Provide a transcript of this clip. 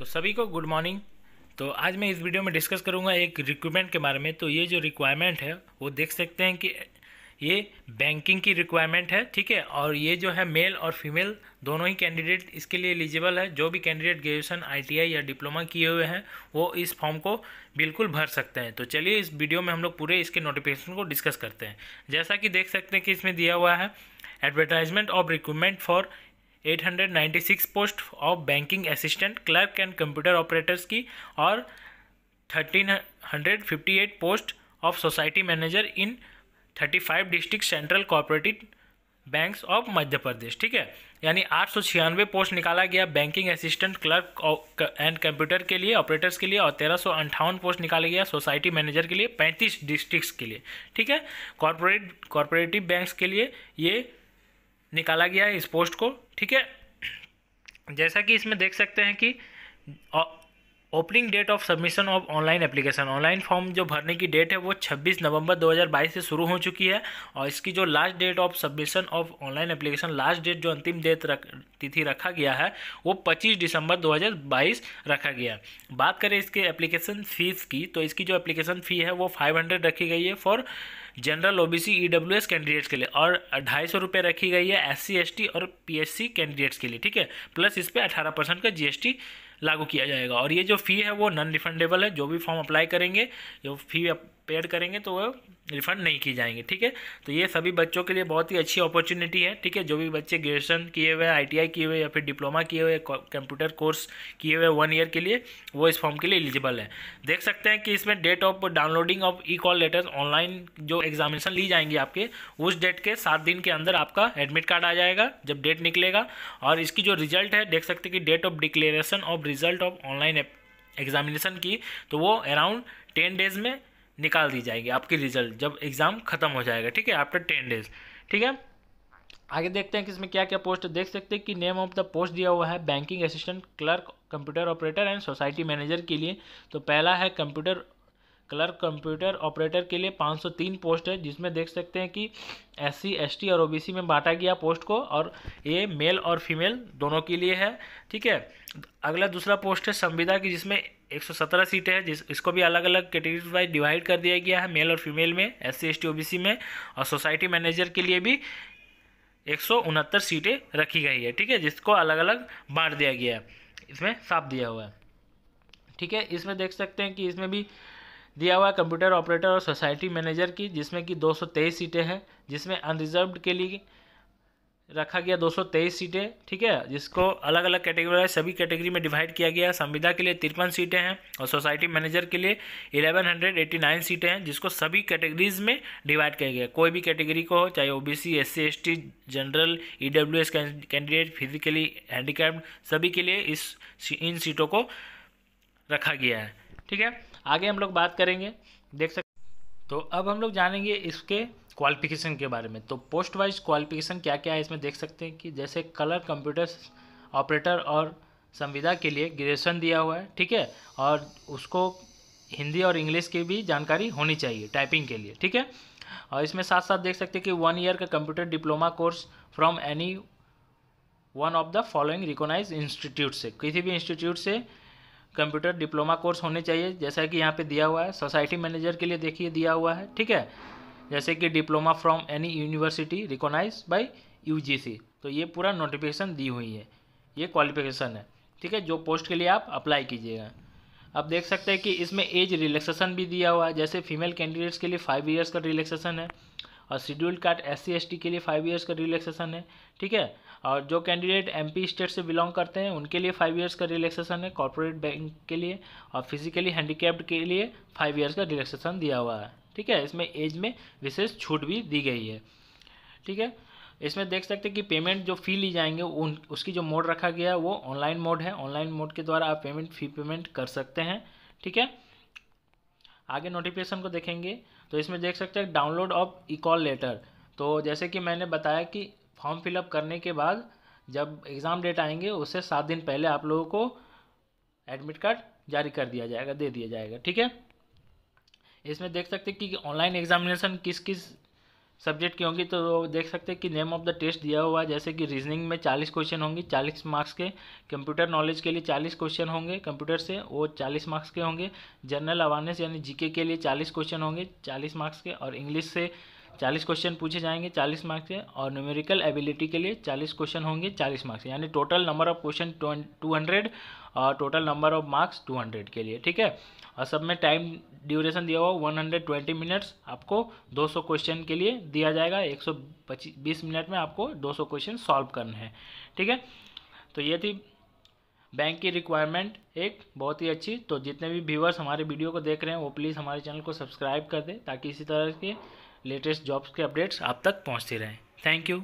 तो सभी को गुड मॉर्निंग तो आज मैं इस वीडियो में डिस्कस करूंगा एक रिक्वायरमेंट के बारे में तो ये जो रिक्वायरमेंट है वो देख सकते हैं कि ये बैंकिंग की रिक्वायरमेंट है ठीक है और ये जो है मेल और फीमेल दोनों ही कैंडिडेट इसके लिए एलिजिबल है जो भी कैंडिडेट ग्रेजुएशन आईटीआई या डिप्लोमा किए हुए हैं वो इस फॉर्म को बिल्कुल भर सकते हैं तो चलिए इस वीडियो में हम लोग पूरे इसके नोटिफिकेशन को डिस्कस करते हैं जैसा कि देख सकते हैं कि इसमें दिया हुआ है advertisement of recruitment for 896 post of banking assistant clerk and computer operators की और 1358 post of society manager in 35 district central cooperative banks of Madhya Pradesh ठीक है यानी आठ सौ छियानवे पोस्ट निकाला गया banking assistant clerk and computer के लिए ऑपरेटर्स के लिए और तेरह सौ पोस्ट निकाला गया सोसाइटी मैनेजर के लिए पैंतीस डिस्ट्रिक्ट्स के लिए ठीक है कॉरपोरेट कॉरपोरेटिव बैंक्स के लिए ये निकाला गया है इस पोस्ट को ठीक है जैसा कि इसमें देख सकते हैं कि opening date of submission of online application online form जो भरने की डेट है वो 26 नवंबर 2022 से शुरू हो चुकी है और इसकी जो last date of submission of online application last date जो अंतिम डेट रख तिथि रखा गया है वो 25 दिसंबर 2022 रखा गया है बात करें इसके एप्लीकेशन फ़ीस की तो इसकी जो एप्लीकेशन फ़ी है वो फाइव रखी गई है for general OBC EWS candidates के लिए और ढाई सौ रुपये रखी गई है एस सी और पी कैंडिडेट्स के लिए ठीक है प्लस इस पर अठारह परसेंट का जी लागू किया जाएगा और ये जो फ़ी है वो नॉन रिफंडेबल है जो भी फॉर्म अप्लाई करेंगे जो फ़ी पेड करेंगे तो वह रिफ़ंड नहीं की जाएंगी ठीक है तो ये सभी बच्चों के लिए बहुत ही अच्छी अपॉर्चुनिटी है ठीक है जो भी बच्चे ग्रेजुएशन किए हुए आई किए हुए या फिर डिप्लोमा किए हुए कंप्यूटर कोर्स किए हुए वन ईयर के लिए वो इस फॉर्म के लिए एलिजिबल है देख सकते हैं कि इसमें date of downloading of e call letters online जो एग्जामिनेशन ली जाएंगी आपके उस डेट के सात दिन के अंदर आपका एडमिट कार्ड आ जाएगा जब डेट निकलेगा और इसकी जो रिजल्ट है देख सकते हैं कि date of declaration of result of online examination की तो वो अराउंड टेन डेज में निकाल दी जाएगी आपकी रिजल्ट जब एग्ज़ाम ख़त्म हो जाएगा ठीक है आफ्टर टेन डेज ठीक है आगे देखते हैं कि इसमें क्या क्या पोस्ट देख सकते हैं कि नेम ऑफ द पोस्ट दिया हुआ है banking assistant clerk computer operator and society manager के लिए तो पहला है कंप्यूटर क्लर्क कंप्यूटर ऑपरेटर के लिए 503 पोस्ट है जिसमें देख सकते हैं कि एस सी एस टी और ओबीसी में बांटा गया पोस्ट को और ये मेल और फीमेल दोनों के लिए है ठीक है अगला दूसरा पोस्ट है संविदा की जिसमें 117 सीटें हैं जिस इसको भी अलग अलग कैटेगरी वाइज डिवाइड कर दिया गया है मेल और फीमेल में S C S T O B C में और सोसाइटी मैनेजर के लिए भी एक सीटें रखी गई है ठीक है जिसको अलग अलग बांट दिया गया है इसमें साफ दिया हुआ है ठीक है इसमें देख सकते हैं कि इसमें भी दिया हुआ कंप्यूटर ऑपरेटर और सोसाइटी मैनेजर की जिसमें कि 223 सीटें हैं जिसमें अनरिजर्व के लिए रखा गया 223 सीटें ठीक है जिसको अलग अलग कैटेगरी सभी कैटेगरी में डिवाइड किया गया संविदा के लिए तिरपन सीटें हैं और सोसाइटी मैनेजर के लिए 1189 सीटें हैं जिसको सभी कैटेगरीज में डिवाइड किया गया कोई भी कैटेगरी को हो चाहे OBC SC ST general EWS candidate physically handicapped सभी के लिए इस इन सीटों को रखा गया है ठीक है आगे हम लोग बात करेंगे देख सकते तो अब हम लोग जानेंगे इसके क्वालिफिकेशन के बारे में तो पोस्ट वाइज क्वालिफिकेशन क्या क्या है इसमें देख सकते हैं कि जैसे कलर कंप्यूटर ऑपरेटर और संविदा के लिए ग्रेजुएशन दिया हुआ है ठीक है और उसको हिंदी और इंग्लिश की भी जानकारी होनी चाहिए टाइपिंग के लिए ठीक है और इसमें साथ साथ देख सकते हैं कि वन ईयर का computer diploma course from any one of the following recognise institute से किसी भी इंस्टीट्यूट से कंप्यूटर डिप्लोमा कोर्स होने चाहिए जैसा कि यहाँ पे दिया हुआ है सोसाइटी मैनेजर के लिए देखिए दिया हुआ है ठीक है जैसे कि diploma from any university recognise by UGC तो ये पूरा नोटिफिकेशन दी हुई है ये क्वालिफिकेशन है ठीक है जो पोस्ट के लिए आप अप्लाई कीजिएगा आप देख सकते हैं कि इसमें एज रिलेक्सेसन भी दिया हुआ है जैसे फीमेल कैंडिडेट्स के लिए फाइव ईयर्स का रिलेक्सेसन है और शेड्यूल्ड कार्ड एस सी के लिए फाइव ईयर्स का रिलेक्सेसन है ठीक है और जो कैंडिडेट एमपी स्टेट से बिलोंग करते हैं उनके लिए फाइव ईयर्स का रिलैक्सेशन है कॉरपोरेट बैंक के लिए और फिजिकली हैंडीकैप्ड के लिए फाइव ईयर्स का रिलैक्सेशन दिया हुआ है ठीक है इसमें एज में विशेष छूट भी दी गई है ठीक है इसमें देख सकते हैं कि पेमेंट जो फ़ी ली जाएंगे उन उसकी जो मोड रखा गया है वो ऑनलाइन मोड है ऑनलाइन मोड के द्वारा आप पेमेंट फ़ी पेमेंट कर सकते हैं ठीक है आगे नोटिफिकेशन को देखेंगे तो इसमें देख सकते हैं download of e call letter तो जैसे कि मैंने बताया कि फॉर्म फिलअप करने के बाद जब एग्ज़ाम डेट आएंगे उससे सात दिन पहले आप लोगों को एडमिट कार्ड जारी कर दिया जाएगा दे दिया जाएगा ठीक है इसमें देख सकते हैं कि ऑनलाइन एग्जामिनेशन किस किस सब्जेक्ट की होंगी तो देख सकते हैं कि नेम ऑफ द टेस्ट दिया हुआ है जैसे कि रीजनिंग में चालीस क्वेश्चन होंगे चालीस मार्क्स के कंप्यूटर नॉलेज के लिए चालीस क्वेश्चन होंगे कंप्यूटर से वो चालीस मार्क्स के होंगे जनरल अवेयरनेस यानी जीके के लिए चालीस क्वेश्चन होंगे चालीस मार्क्स के और इंग्लिश से 40 क्वेश्चन पूछे जाएंगे 40 मार्क्स के और न्यूमेरिकल एबिलिटी के लिए 40 क्वेश्चन होंगे 40 मार्क्स यानी टोटल नंबर ऑफ क्वेश्चन 200 और टोटल नंबर ऑफ मार्क्स 200 के लिए ठीक है और सब में टाइम ड्यूरेशन दिया हुआ 120 मिनट्स आपको 200 क्वेश्चन के लिए दिया जाएगा बीस मिनट में आपको सौ क्वेश्चन सॉल्व करने हैं ठीक है तो ये थी बैंक की रिक्वायरमेंट एक बहुत ही अच्छी तो जितने भी व्यूवर्स हमारे वीडियो को देख रहे हैं वो प्लीज़ हमारे चैनल को सब्सक्राइब कर दें ताकि इसी तरह के लेटेस्ट जॉब्स के अपडेट्स आप तक पहुँचते रहें थैंक यू